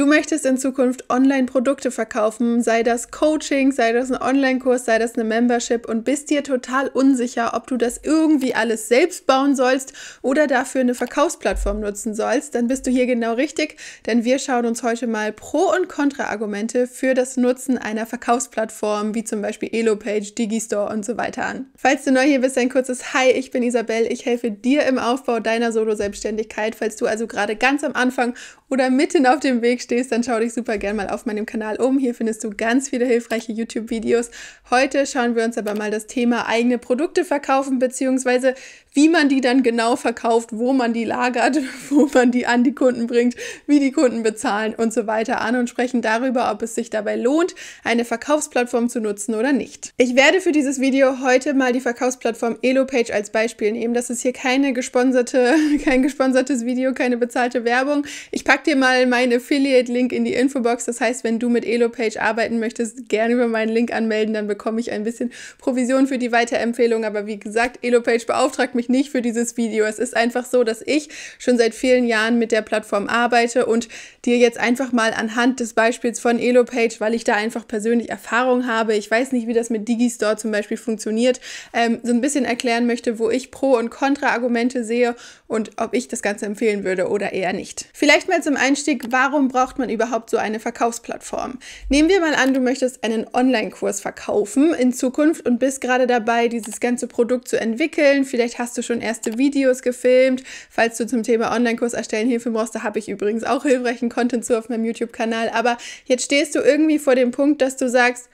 Du möchtest in Zukunft Online-Produkte verkaufen, sei das Coaching, sei das ein Online-Kurs, sei das eine Membership und bist dir total unsicher, ob du das irgendwie alles selbst bauen sollst oder dafür eine Verkaufsplattform nutzen sollst, dann bist du hier genau richtig, denn wir schauen uns heute mal Pro- und Kontra-Argumente für das Nutzen einer Verkaufsplattform wie zum Beispiel Elopage, Digistore und so weiter an. Falls du neu hier bist, ein kurzes Hi, ich bin Isabel, ich helfe dir im Aufbau deiner Solo-Selbstständigkeit. Falls du also gerade ganz am Anfang oder mitten auf dem Weg stehst, dann schau dich super gerne mal auf meinem Kanal um. Hier findest du ganz viele hilfreiche YouTube-Videos. Heute schauen wir uns aber mal das Thema eigene Produkte verkaufen bzw. Wie man die dann genau verkauft, wo man die lagert, wo man die an die Kunden bringt, wie die Kunden bezahlen und so weiter an und sprechen darüber, ob es sich dabei lohnt, eine Verkaufsplattform zu nutzen oder nicht. Ich werde für dieses Video heute mal die Verkaufsplattform EloPage als Beispiel nehmen. Das ist hier keine gesponserte, kein gesponsertes Video, keine bezahlte Werbung. Ich packe dir mal meinen Affiliate-Link in die Infobox. Das heißt, wenn du mit EloPage arbeiten möchtest, gerne über meinen Link anmelden, dann bekomme ich ein bisschen Provision für die Weiterempfehlung. Aber wie gesagt, EloPage beauftragt mich mich nicht für dieses Video. Es ist einfach so, dass ich schon seit vielen Jahren mit der Plattform arbeite und dir jetzt einfach mal anhand des Beispiels von EloPage, weil ich da einfach persönlich Erfahrung habe, ich weiß nicht, wie das mit Digistore zum Beispiel funktioniert, ähm, so ein bisschen erklären möchte, wo ich Pro- und Kontra-Argumente sehe und ob ich das Ganze empfehlen würde oder eher nicht. Vielleicht mal zum Einstieg, warum braucht man überhaupt so eine Verkaufsplattform? Nehmen wir mal an, du möchtest einen Online-Kurs verkaufen in Zukunft und bist gerade dabei, dieses ganze Produkt zu entwickeln. Vielleicht hast du schon erste Videos gefilmt. Falls du zum Thema Online-Kurs erstellen Hilfe brauchst, da habe ich übrigens auch hilfreichen Content zu auf meinem YouTube-Kanal. Aber jetzt stehst du irgendwie vor dem Punkt, dass du sagst,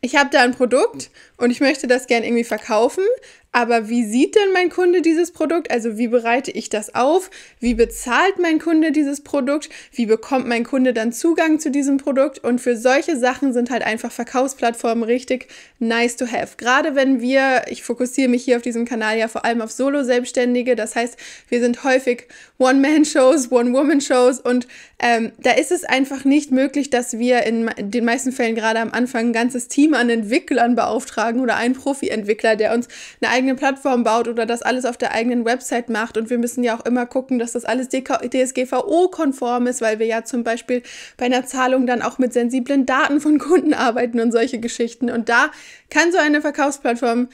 ich habe da ein Produkt und ich möchte das gern irgendwie verkaufen, aber wie sieht denn mein Kunde dieses Produkt? Also wie bereite ich das auf? Wie bezahlt mein Kunde dieses Produkt? Wie bekommt mein Kunde dann Zugang zu diesem Produkt? Und für solche Sachen sind halt einfach Verkaufsplattformen richtig nice to have. Gerade wenn wir, ich fokussiere mich hier auf diesem Kanal ja vor allem auf Solo-Selbstständige. Das heißt, wir sind häufig One-Man-Shows, One-Woman-Shows und ähm, da ist es einfach nicht möglich, dass wir in den meisten Fällen gerade am Anfang ein ganzes Team an Entwicklern beauftragen oder einen Profi-Entwickler, der uns eine eigene Plattform baut oder das alles auf der eigenen Website macht. Und wir müssen ja auch immer gucken, dass das alles DSGVO-konform ist, weil wir ja zum Beispiel bei einer Zahlung dann auch mit sensiblen Daten von Kunden arbeiten und solche Geschichten. Und da kann so eine Verkaufsplattform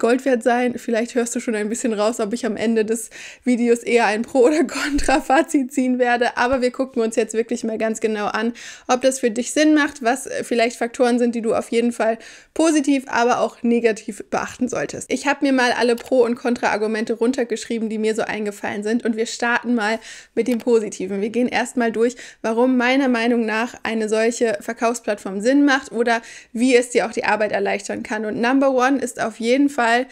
Gold wert sein. Vielleicht hörst du schon ein bisschen raus, ob ich am Ende des Videos eher ein Pro- oder Contra-Fazit ziehen werde. Aber wir gucken uns jetzt wirklich mal ganz genau an, ob das für dich Sinn macht, was äh, vielleicht Faktoren sind, die du auf jeden Fall positiv, aber auch negativ beachten solltest. Ich habe mir mal alle Pro- und contra argumente runtergeschrieben, die mir so eingefallen sind. Und wir starten mal mit dem Positiven. Wir gehen erstmal durch, warum meiner Meinung nach eine solche Verkaufsplattform Sinn macht oder wie es dir auch die Arbeit erleichtern kann. Und Number One ist auf jeden Fall, weil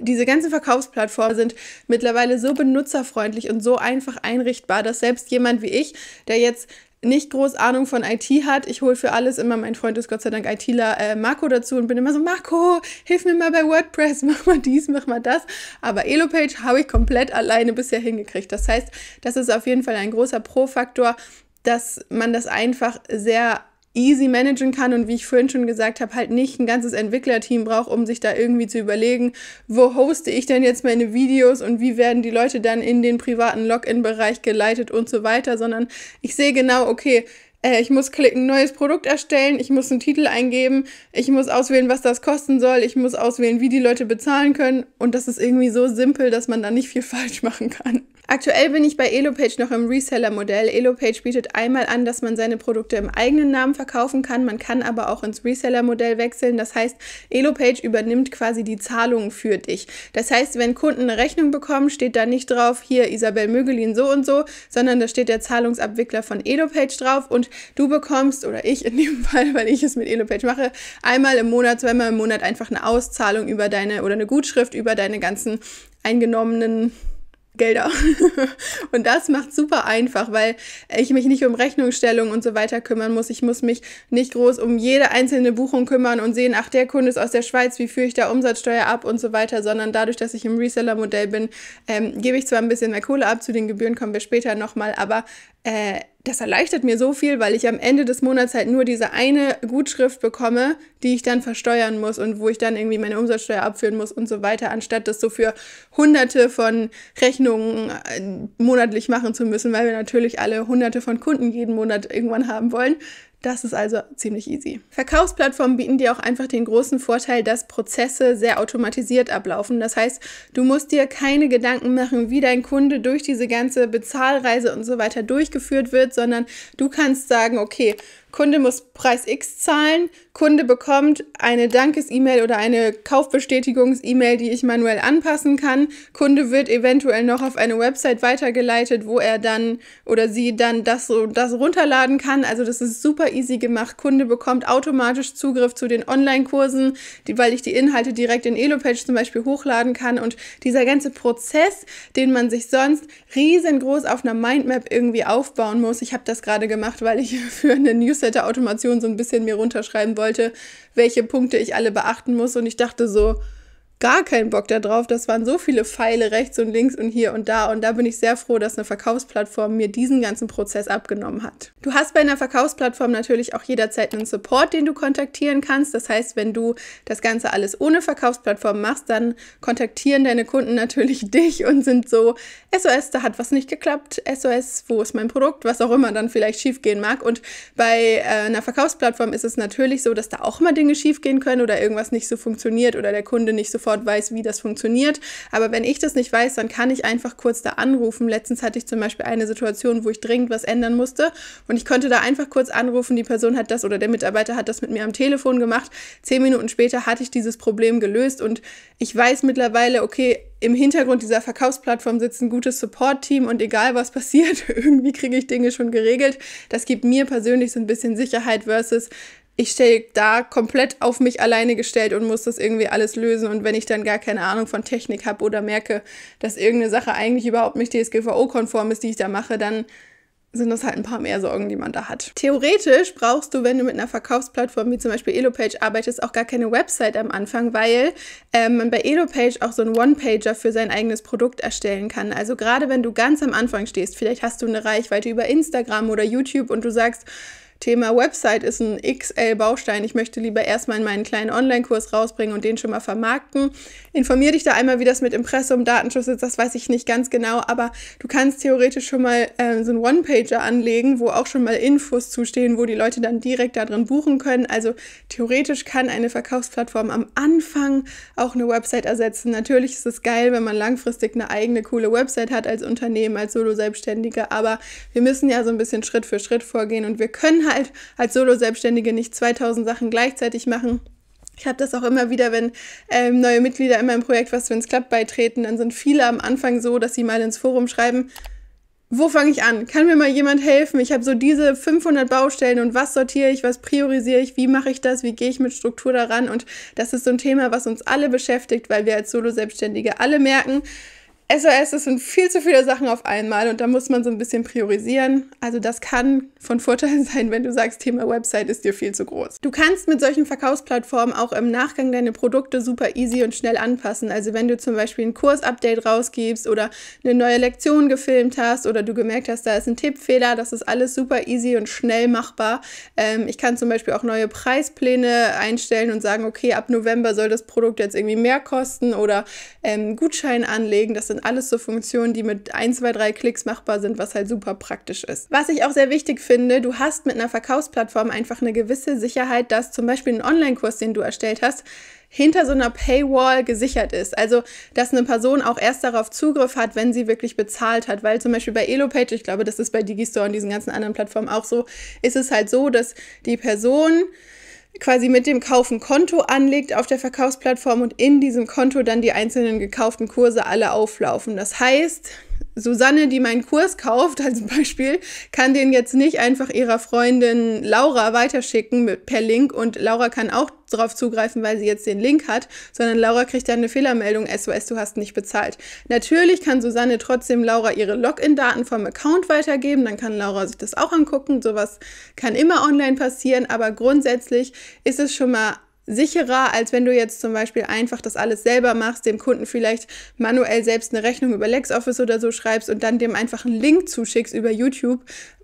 diese ganzen Verkaufsplattformen sind mittlerweile so benutzerfreundlich und so einfach einrichtbar, dass selbst jemand wie ich, der jetzt nicht groß Ahnung von IT hat. Ich hole für alles immer, mein Freund ist Gott sei Dank ITler, äh, Marco dazu und bin immer so, Marco, hilf mir mal bei WordPress, mach mal dies, mach mal das. Aber Elopage habe ich komplett alleine bisher hingekriegt. Das heißt, das ist auf jeden Fall ein großer Pro-Faktor, dass man das einfach sehr easy managen kann und wie ich vorhin schon gesagt habe, halt nicht ein ganzes Entwicklerteam braucht, um sich da irgendwie zu überlegen, wo hoste ich denn jetzt meine Videos und wie werden die Leute dann in den privaten Login-Bereich geleitet und so weiter, sondern ich sehe genau, okay, äh, ich muss klicken, neues Produkt erstellen, ich muss einen Titel eingeben, ich muss auswählen, was das kosten soll, ich muss auswählen, wie die Leute bezahlen können und das ist irgendwie so simpel, dass man da nicht viel falsch machen kann. Aktuell bin ich bei Elopage noch im Reseller-Modell. Elopage bietet einmal an, dass man seine Produkte im eigenen Namen verkaufen kann. Man kann aber auch ins Reseller-Modell wechseln. Das heißt, Elopage übernimmt quasi die Zahlungen für dich. Das heißt, wenn Kunden eine Rechnung bekommen, steht da nicht drauf, hier Isabel Mögelin so und so, sondern da steht der Zahlungsabwickler von Elopage drauf und du bekommst, oder ich in dem Fall, weil ich es mit Elopage mache, einmal im Monat, zweimal im Monat einfach eine Auszahlung über deine oder eine Gutschrift über deine ganzen eingenommenen Gelder. und das macht super einfach, weil ich mich nicht um Rechnungsstellung und so weiter kümmern muss. Ich muss mich nicht groß um jede einzelne Buchung kümmern und sehen, ach, der Kunde ist aus der Schweiz, wie führe ich da Umsatzsteuer ab und so weiter, sondern dadurch, dass ich im Reseller-Modell bin, ähm, gebe ich zwar ein bisschen mehr Kohle ab, zu den Gebühren kommen wir später nochmal, aber äh, das erleichtert mir so viel, weil ich am Ende des Monats halt nur diese eine Gutschrift bekomme, die ich dann versteuern muss und wo ich dann irgendwie meine Umsatzsteuer abführen muss und so weiter, anstatt das so für hunderte von Rechnungen äh, monatlich machen zu müssen, weil wir natürlich alle hunderte von Kunden jeden Monat irgendwann haben wollen, das ist also ziemlich easy. Verkaufsplattformen bieten dir auch einfach den großen Vorteil, dass Prozesse sehr automatisiert ablaufen. Das heißt, du musst dir keine Gedanken machen, wie dein Kunde durch diese ganze Bezahlreise und so weiter durchgeführt wird, sondern du kannst sagen, okay, Kunde muss Preis X zahlen, Kunde bekommt eine Dankes-E-Mail oder eine Kaufbestätigungs-E-Mail, die ich manuell anpassen kann. Kunde wird eventuell noch auf eine Website weitergeleitet, wo er dann oder sie dann das so das runterladen kann. Also das ist super easy gemacht. Kunde bekommt automatisch Zugriff zu den Online-Kursen, weil ich die Inhalte direkt in Elopage zum Beispiel hochladen kann. Und dieser ganze Prozess, den man sich sonst riesengroß auf einer Mindmap irgendwie aufbauen muss. Ich habe das gerade gemacht, weil ich für eine News Newsletter-Automation so ein bisschen mir runterschreiben wollte, welche Punkte ich alle beachten muss. Und ich dachte so, gar keinen Bock darauf. Das waren so viele Pfeile rechts und links und hier und da. Und da bin ich sehr froh, dass eine Verkaufsplattform mir diesen ganzen Prozess abgenommen hat. Du hast bei einer Verkaufsplattform natürlich auch jederzeit einen Support, den du kontaktieren kannst. Das heißt, wenn du das Ganze alles ohne Verkaufsplattform machst, dann kontaktieren deine Kunden natürlich dich und sind so, SOS, da hat was nicht geklappt, SOS, wo ist mein Produkt, was auch immer dann vielleicht schiefgehen mag. Und bei äh, einer Verkaufsplattform ist es natürlich so, dass da auch mal Dinge schiefgehen können oder irgendwas nicht so funktioniert oder der Kunde nicht sofort sofort weiß, wie das funktioniert. Aber wenn ich das nicht weiß, dann kann ich einfach kurz da anrufen. Letztens hatte ich zum Beispiel eine Situation, wo ich dringend was ändern musste und ich konnte da einfach kurz anrufen. Die Person hat das oder der Mitarbeiter hat das mit mir am Telefon gemacht. Zehn Minuten später hatte ich dieses Problem gelöst und ich weiß mittlerweile, okay, im Hintergrund dieser Verkaufsplattform sitzt ein gutes Support-Team und egal was passiert, irgendwie kriege ich Dinge schon geregelt. Das gibt mir persönlich so ein bisschen Sicherheit versus ich stehe da komplett auf mich alleine gestellt und muss das irgendwie alles lösen. Und wenn ich dann gar keine Ahnung von Technik habe oder merke, dass irgendeine Sache eigentlich überhaupt nicht DSGVO-konform ist, die ich da mache, dann sind das halt ein paar mehr Sorgen, die man da hat. Theoretisch brauchst du, wenn du mit einer Verkaufsplattform wie zum Beispiel Elopage arbeitest, auch gar keine Website am Anfang, weil ähm, man bei Elopage auch so einen One-Pager für sein eigenes Produkt erstellen kann. Also gerade wenn du ganz am Anfang stehst, vielleicht hast du eine Reichweite über Instagram oder YouTube und du sagst, Thema Website ist ein XL-Baustein. Ich möchte lieber erstmal in meinen kleinen Online-Kurs rausbringen und den schon mal vermarkten. Informier dich da einmal, wie das mit Impressum, Datenschutz ist. Das weiß ich nicht ganz genau, aber du kannst theoretisch schon mal äh, so einen One-Pager anlegen, wo auch schon mal Infos zustehen, wo die Leute dann direkt da drin buchen können. Also theoretisch kann eine Verkaufsplattform am Anfang auch eine Website ersetzen. Natürlich ist es geil, wenn man langfristig eine eigene coole Website hat als Unternehmen, als solo selbstständige aber wir müssen ja so ein bisschen Schritt für Schritt vorgehen und wir können halt als Solo-Selbstständige nicht 2000 Sachen gleichzeitig machen. Ich habe das auch immer wieder, wenn ähm, neue Mitglieder in meinem Projekt was für uns Club beitreten, dann sind viele am Anfang so, dass sie mal ins Forum schreiben, wo fange ich an? Kann mir mal jemand helfen? Ich habe so diese 500 Baustellen und was sortiere ich, was priorisiere ich, wie mache ich das, wie gehe ich mit Struktur daran? Und das ist so ein Thema, was uns alle beschäftigt, weil wir als Solo-Selbstständige alle merken, SOS, das sind viel zu viele Sachen auf einmal und da muss man so ein bisschen priorisieren. Also das kann von Vorteil sein, wenn du sagst, Thema Website ist dir viel zu groß. Du kannst mit solchen Verkaufsplattformen auch im Nachgang deine Produkte super easy und schnell anpassen. Also wenn du zum Beispiel ein Kursupdate rausgibst oder eine neue Lektion gefilmt hast oder du gemerkt hast, da ist ein Tippfehler, das ist alles super easy und schnell machbar. Ähm, ich kann zum Beispiel auch neue Preispläne einstellen und sagen, okay, ab November soll das Produkt jetzt irgendwie mehr kosten oder ähm, Gutschein anlegen. Das sind sind alles so Funktionen, die mit 1, 2, 3 Klicks machbar sind, was halt super praktisch ist. Was ich auch sehr wichtig finde, du hast mit einer Verkaufsplattform einfach eine gewisse Sicherheit, dass zum Beispiel ein Online-Kurs, den du erstellt hast, hinter so einer Paywall gesichert ist. Also, dass eine Person auch erst darauf Zugriff hat, wenn sie wirklich bezahlt hat. Weil zum Beispiel bei Elopage, ich glaube, das ist bei Digistore und diesen ganzen anderen Plattformen auch so, ist es halt so, dass die Person quasi mit dem Kauf ein Konto anlegt auf der Verkaufsplattform und in diesem Konto dann die einzelnen gekauften Kurse alle auflaufen. Das heißt, Susanne, die meinen Kurs kauft, als Beispiel, kann den jetzt nicht einfach ihrer Freundin Laura weiterschicken mit, per Link und Laura kann auch darauf zugreifen, weil sie jetzt den Link hat, sondern Laura kriegt dann eine Fehlermeldung, SOS, du hast nicht bezahlt. Natürlich kann Susanne trotzdem Laura ihre Login-Daten vom Account weitergeben, dann kann Laura sich das auch angucken, sowas kann immer online passieren, aber grundsätzlich ist es schon mal sicherer, als wenn du jetzt zum Beispiel einfach das alles selber machst, dem Kunden vielleicht manuell selbst eine Rechnung über LexOffice oder so schreibst und dann dem einfach einen Link zuschickst über YouTube,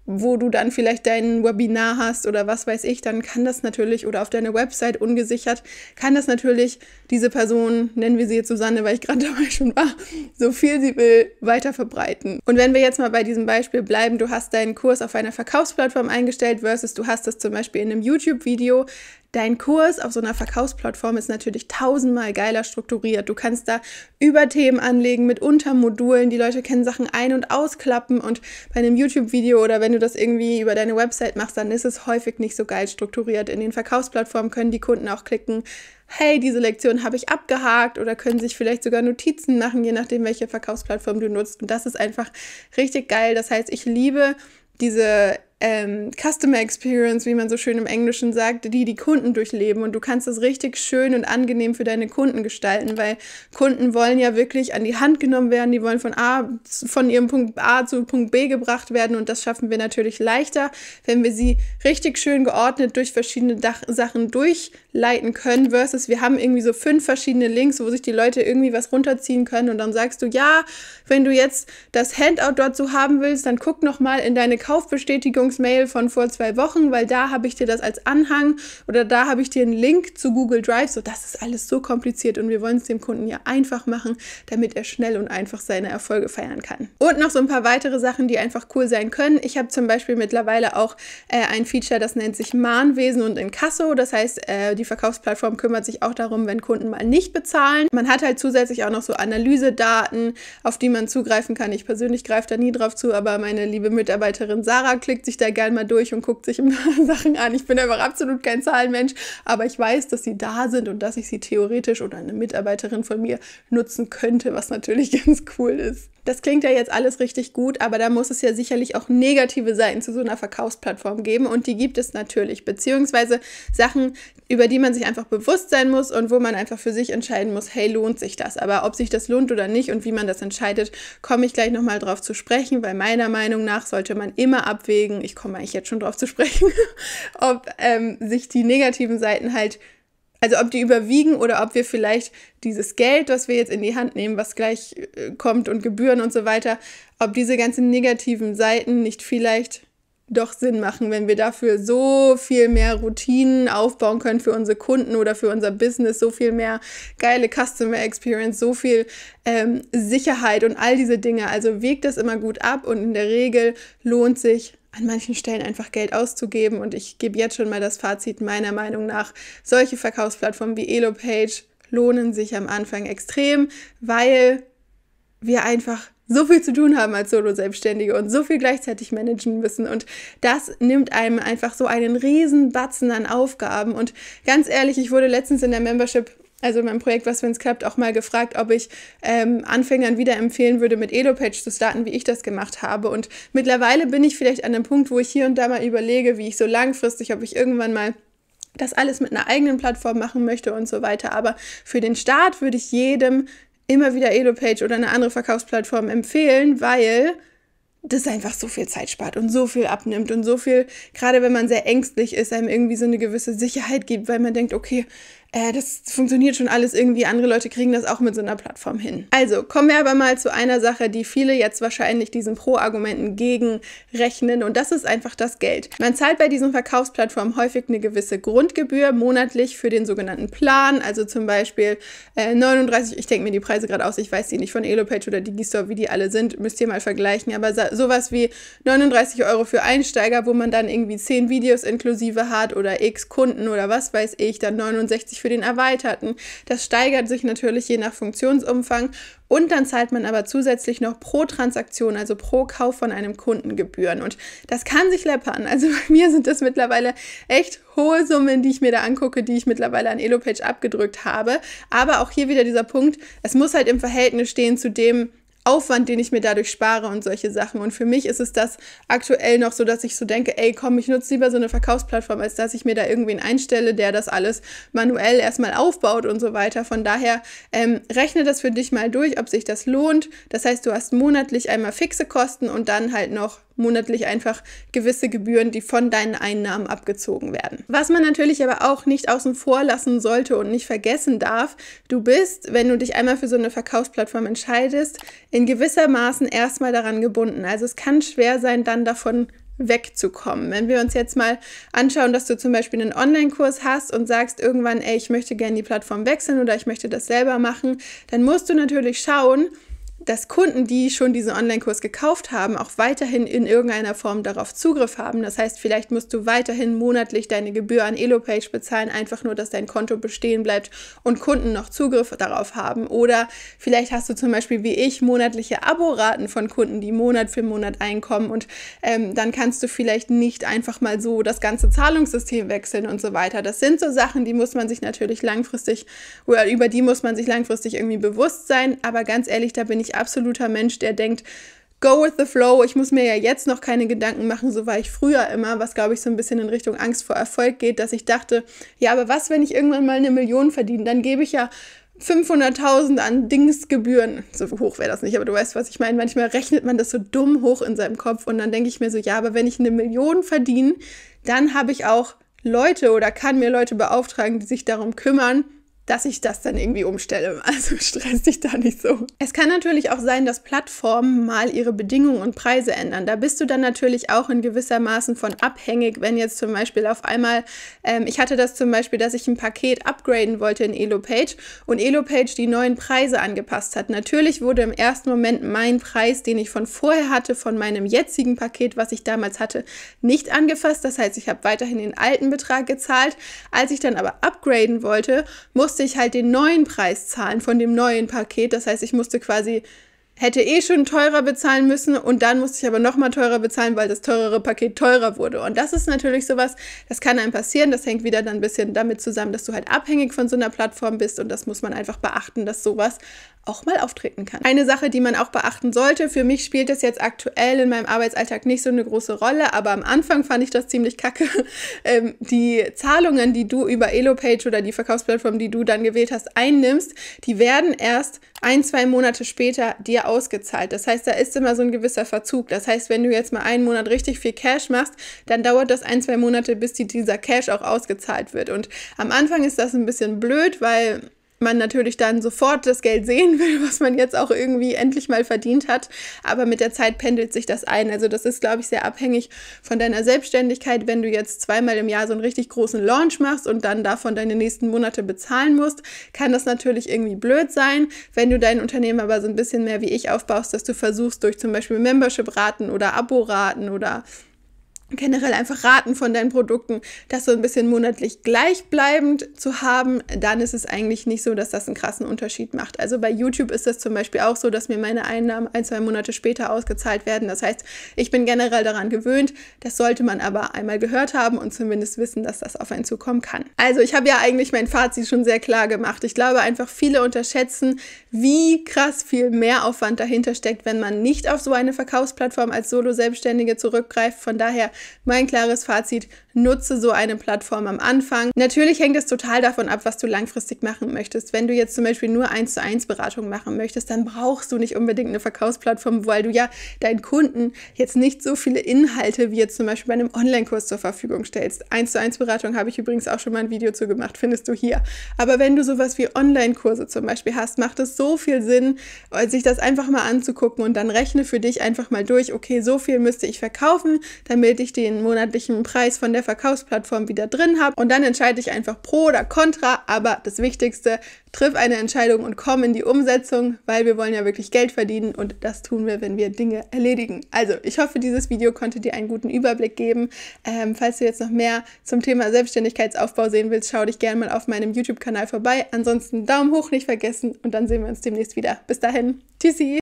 wo du dann vielleicht dein Webinar hast oder was weiß ich, dann kann das natürlich oder auf deine Website ungesichert, kann das natürlich diese Person, nennen wir sie jetzt Susanne, weil ich gerade dabei schon war, so viel sie will, weiter verbreiten. Und wenn wir jetzt mal bei diesem Beispiel bleiben, du hast deinen Kurs auf einer Verkaufsplattform eingestellt versus du hast das zum Beispiel in einem YouTube-Video, Dein Kurs auf so einer Verkaufsplattform ist natürlich tausendmal geiler strukturiert. Du kannst da Überthemen anlegen mit Untermodulen. Die Leute können Sachen ein- und ausklappen. Und bei einem YouTube-Video oder wenn du das irgendwie über deine Website machst, dann ist es häufig nicht so geil strukturiert. In den Verkaufsplattformen können die Kunden auch klicken, hey, diese Lektion habe ich abgehakt oder können sich vielleicht sogar Notizen machen, je nachdem, welche Verkaufsplattform du nutzt. Und das ist einfach richtig geil. Das heißt, ich liebe diese ähm, Customer Experience, wie man so schön im Englischen sagt, die die Kunden durchleben. Und du kannst das richtig schön und angenehm für deine Kunden gestalten, weil Kunden wollen ja wirklich an die Hand genommen werden, die wollen von A, von ihrem Punkt A zu Punkt B gebracht werden. Und das schaffen wir natürlich leichter, wenn wir sie richtig schön geordnet durch verschiedene Dach Sachen durch leiten können, versus wir haben irgendwie so fünf verschiedene Links, wo sich die Leute irgendwie was runterziehen können und dann sagst du, ja, wenn du jetzt das Handout dort so haben willst, dann guck nochmal in deine Kaufbestätigungsmail von vor zwei Wochen, weil da habe ich dir das als Anhang oder da habe ich dir einen Link zu Google Drive, so das ist alles so kompliziert und wir wollen es dem Kunden ja einfach machen, damit er schnell und einfach seine Erfolge feiern kann. Und noch so ein paar weitere Sachen, die einfach cool sein können. Ich habe zum Beispiel mittlerweile auch äh, ein Feature, das nennt sich Mahnwesen und Inkasso, das heißt, äh, die die Verkaufsplattform kümmert sich auch darum, wenn Kunden mal nicht bezahlen. Man hat halt zusätzlich auch noch so Analysedaten, auf die man zugreifen kann. Ich persönlich greife da nie drauf zu, aber meine liebe Mitarbeiterin Sarah klickt sich da gern mal durch und guckt sich ein paar Sachen an. Ich bin einfach absolut kein Zahlenmensch, aber ich weiß, dass sie da sind und dass ich sie theoretisch oder eine Mitarbeiterin von mir nutzen könnte, was natürlich ganz cool ist. Das klingt ja jetzt alles richtig gut, aber da muss es ja sicherlich auch negative Seiten zu so einer Verkaufsplattform geben und die gibt es natürlich, beziehungsweise Sachen, über die man sich einfach bewusst sein muss und wo man einfach für sich entscheiden muss, hey, lohnt sich das? Aber ob sich das lohnt oder nicht und wie man das entscheidet, komme ich gleich nochmal drauf zu sprechen, weil meiner Meinung nach sollte man immer abwägen, ich komme eigentlich jetzt schon drauf zu sprechen, ob ähm, sich die negativen Seiten halt also ob die überwiegen oder ob wir vielleicht dieses Geld, was wir jetzt in die Hand nehmen, was gleich äh, kommt und Gebühren und so weiter, ob diese ganzen negativen Seiten nicht vielleicht doch Sinn machen, wenn wir dafür so viel mehr Routinen aufbauen können für unsere Kunden oder für unser Business, so viel mehr geile Customer Experience, so viel ähm, Sicherheit und all diese Dinge. Also wägt das immer gut ab und in der Regel lohnt sich an manchen Stellen einfach Geld auszugeben. Und ich gebe jetzt schon mal das Fazit meiner Meinung nach, solche Verkaufsplattformen wie Elopage lohnen sich am Anfang extrem, weil wir einfach so viel zu tun haben als Solo-Selbstständige und so viel gleichzeitig managen müssen. Und das nimmt einem einfach so einen riesen Batzen an Aufgaben. Und ganz ehrlich, ich wurde letztens in der Membership also in meinem Projekt Was wenn es klappt, auch mal gefragt, ob ich ähm, Anfängern wieder empfehlen würde, mit Elopage zu starten, wie ich das gemacht habe. Und mittlerweile bin ich vielleicht an dem Punkt, wo ich hier und da mal überlege, wie ich so langfristig, ob ich irgendwann mal das alles mit einer eigenen Plattform machen möchte und so weiter. Aber für den Start würde ich jedem immer wieder Elopage oder eine andere Verkaufsplattform empfehlen, weil das einfach so viel Zeit spart und so viel abnimmt und so viel, gerade wenn man sehr ängstlich ist, einem irgendwie so eine gewisse Sicherheit gibt, weil man denkt, okay, äh, das funktioniert schon alles irgendwie. Andere Leute kriegen das auch mit so einer Plattform hin. Also kommen wir aber mal zu einer Sache, die viele jetzt wahrscheinlich diesen Pro-Argumenten gegenrechnen. Und das ist einfach das Geld. Man zahlt bei diesen Verkaufsplattformen häufig eine gewisse Grundgebühr monatlich für den sogenannten Plan. Also zum Beispiel äh, 39, ich denke mir die Preise gerade aus, ich weiß die nicht von Elopage oder Digistore, wie die alle sind, müsst ihr mal vergleichen. Aber sowas wie 39 Euro für Einsteiger, wo man dann irgendwie 10 Videos inklusive hat oder x Kunden oder was weiß ich, dann 69 für den erweiterten. Das steigert sich natürlich je nach Funktionsumfang und dann zahlt man aber zusätzlich noch pro Transaktion, also pro Kauf von einem Kunden Gebühren. Und das kann sich läppern. Also bei mir sind das mittlerweile echt hohe Summen, die ich mir da angucke, die ich mittlerweile an Elopage abgedrückt habe. Aber auch hier wieder dieser Punkt, es muss halt im Verhältnis stehen zu dem, Aufwand, den ich mir dadurch spare und solche Sachen. Und für mich ist es das aktuell noch so, dass ich so denke, ey, komm, ich nutze lieber so eine Verkaufsplattform, als dass ich mir da irgendwen einstelle, der das alles manuell erstmal aufbaut und so weiter. Von daher ähm, rechne das für dich mal durch, ob sich das lohnt. Das heißt, du hast monatlich einmal fixe Kosten und dann halt noch monatlich einfach gewisse Gebühren, die von deinen Einnahmen abgezogen werden. Was man natürlich aber auch nicht außen vor lassen sollte und nicht vergessen darf, du bist, wenn du dich einmal für so eine Verkaufsplattform entscheidest, in gewisser Maßen erstmal daran gebunden. Also es kann schwer sein, dann davon wegzukommen. Wenn wir uns jetzt mal anschauen, dass du zum Beispiel einen Online-Kurs hast und sagst irgendwann, ey, ich möchte gerne die Plattform wechseln oder ich möchte das selber machen, dann musst du natürlich schauen, dass Kunden, die schon diesen Online-Kurs gekauft haben, auch weiterhin in irgendeiner Form darauf Zugriff haben. Das heißt, vielleicht musst du weiterhin monatlich deine Gebühr an Elopage bezahlen, einfach nur, dass dein Konto bestehen bleibt und Kunden noch Zugriff darauf haben. Oder vielleicht hast du zum Beispiel wie ich monatliche Aboraten von Kunden, die Monat für Monat einkommen und ähm, dann kannst du vielleicht nicht einfach mal so das ganze Zahlungssystem wechseln und so weiter. Das sind so Sachen, die muss man sich natürlich langfristig, oder über die muss man sich langfristig irgendwie bewusst sein. Aber ganz ehrlich, da bin ich absoluter Mensch, der denkt, go with the flow. Ich muss mir ja jetzt noch keine Gedanken machen, so war ich früher immer, was glaube ich so ein bisschen in Richtung Angst vor Erfolg geht, dass ich dachte, ja, aber was, wenn ich irgendwann mal eine Million verdiene? Dann gebe ich ja 500.000 an Dingsgebühren. So hoch wäre das nicht, aber du weißt, was ich meine. Manchmal rechnet man das so dumm hoch in seinem Kopf und dann denke ich mir so, ja, aber wenn ich eine Million verdiene, dann habe ich auch Leute oder kann mir Leute beauftragen, die sich darum kümmern, dass ich das dann irgendwie umstelle. Also stress dich da nicht so. Es kann natürlich auch sein, dass Plattformen mal ihre Bedingungen und Preise ändern. Da bist du dann natürlich auch in gewissermaßen von abhängig, wenn jetzt zum Beispiel auf einmal, ähm, ich hatte das zum Beispiel, dass ich ein Paket upgraden wollte in Elopage und Elopage die neuen Preise angepasst hat. Natürlich wurde im ersten Moment mein Preis, den ich von vorher hatte, von meinem jetzigen Paket, was ich damals hatte, nicht angefasst. Das heißt, ich habe weiterhin den alten Betrag gezahlt. Als ich dann aber upgraden wollte, musste musste ich halt den neuen Preis zahlen von dem neuen Paket. Das heißt, ich musste quasi hätte eh schon teurer bezahlen müssen und dann musste ich aber nochmal teurer bezahlen, weil das teurere Paket teurer wurde. Und das ist natürlich sowas, das kann einem passieren. Das hängt wieder dann ein bisschen damit zusammen, dass du halt abhängig von so einer Plattform bist und das muss man einfach beachten, dass sowas auch mal auftreten kann. Eine Sache, die man auch beachten sollte, für mich spielt das jetzt aktuell in meinem Arbeitsalltag nicht so eine große Rolle, aber am Anfang fand ich das ziemlich kacke. Ähm, die Zahlungen, die du über Elopage oder die Verkaufsplattform, die du dann gewählt hast, einnimmst, die werden erst ein, zwei Monate später dir ausgezahlt. Das heißt, da ist immer so ein gewisser Verzug. Das heißt, wenn du jetzt mal einen Monat richtig viel Cash machst, dann dauert das ein, zwei Monate, bis dir dieser Cash auch ausgezahlt wird. Und am Anfang ist das ein bisschen blöd, weil man natürlich dann sofort das Geld sehen will, was man jetzt auch irgendwie endlich mal verdient hat. Aber mit der Zeit pendelt sich das ein. Also das ist, glaube ich, sehr abhängig von deiner Selbstständigkeit. Wenn du jetzt zweimal im Jahr so einen richtig großen Launch machst und dann davon deine nächsten Monate bezahlen musst, kann das natürlich irgendwie blöd sein. Wenn du dein Unternehmen aber so ein bisschen mehr wie ich aufbaust, dass du versuchst durch zum Beispiel Membership-Raten oder Abo-Raten oder generell einfach raten von deinen Produkten, das so ein bisschen monatlich gleichbleibend zu haben, dann ist es eigentlich nicht so, dass das einen krassen Unterschied macht. Also bei YouTube ist das zum Beispiel auch so, dass mir meine Einnahmen ein, zwei Monate später ausgezahlt werden. Das heißt, ich bin generell daran gewöhnt. Das sollte man aber einmal gehört haben und zumindest wissen, dass das auf einen zukommen kann. Also ich habe ja eigentlich mein Fazit schon sehr klar gemacht. Ich glaube einfach, viele unterschätzen, wie krass viel Mehraufwand dahinter steckt, wenn man nicht auf so eine Verkaufsplattform als Solo-Selbstständige zurückgreift. Von daher mein klares Fazit, nutze so eine Plattform am Anfang. Natürlich hängt es total davon ab, was du langfristig machen möchtest. Wenn du jetzt zum Beispiel nur 1 zu 1 Beratung machen möchtest, dann brauchst du nicht unbedingt eine Verkaufsplattform, weil du ja deinen Kunden jetzt nicht so viele Inhalte wie jetzt zum Beispiel bei einem Online-Kurs zur Verfügung stellst. 1 zu 1 Beratung habe ich übrigens auch schon mal ein Video zu gemacht, findest du hier. Aber wenn du sowas wie Online-Kurse zum Beispiel hast, macht es so viel Sinn, sich das einfach mal anzugucken und dann rechne für dich einfach mal durch, okay, so viel müsste ich verkaufen, damit ich den monatlichen Preis von der Verkaufsplattform wieder drin habe. Und dann entscheide ich einfach pro oder contra. Aber das Wichtigste, triff eine Entscheidung und komm in die Umsetzung, weil wir wollen ja wirklich Geld verdienen und das tun wir, wenn wir Dinge erledigen. Also ich hoffe, dieses Video konnte dir einen guten Überblick geben. Ähm, falls du jetzt noch mehr zum Thema Selbstständigkeitsaufbau sehen willst, schau dich gerne mal auf meinem YouTube-Kanal vorbei. Ansonsten Daumen hoch nicht vergessen und dann sehen wir uns demnächst wieder. Bis dahin, tschüssi!